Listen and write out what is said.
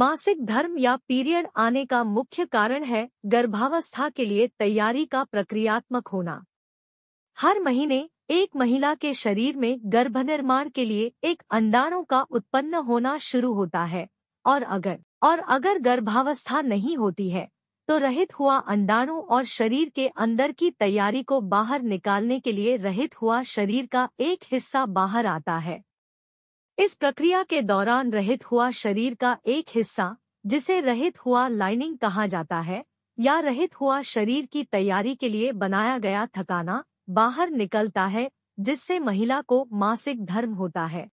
मासिक धर्म या पीरियड आने का मुख्य कारण है गर्भावस्था के लिए तैयारी का प्रक्रियात्मक होना हर महीने एक महिला के शरीर में गर्भनिर्माण के लिए एक अंडाणु का उत्पन्न होना शुरू होता है और अगर और अगर गर्भावस्था नहीं होती है तो रहित हुआ अंडाणु और शरीर के अंदर की तैयारी को बाहर निकालने के लिए रहित हुआ शरीर का एक हिस्सा बाहर आता है इस प्रक्रिया के दौरान रहित हुआ शरीर का एक हिस्सा जिसे रहित हुआ लाइनिंग कहा जाता है या रहित हुआ शरीर की तैयारी के लिए बनाया गया थकाना बाहर निकलता है जिससे महिला को मासिक धर्म होता है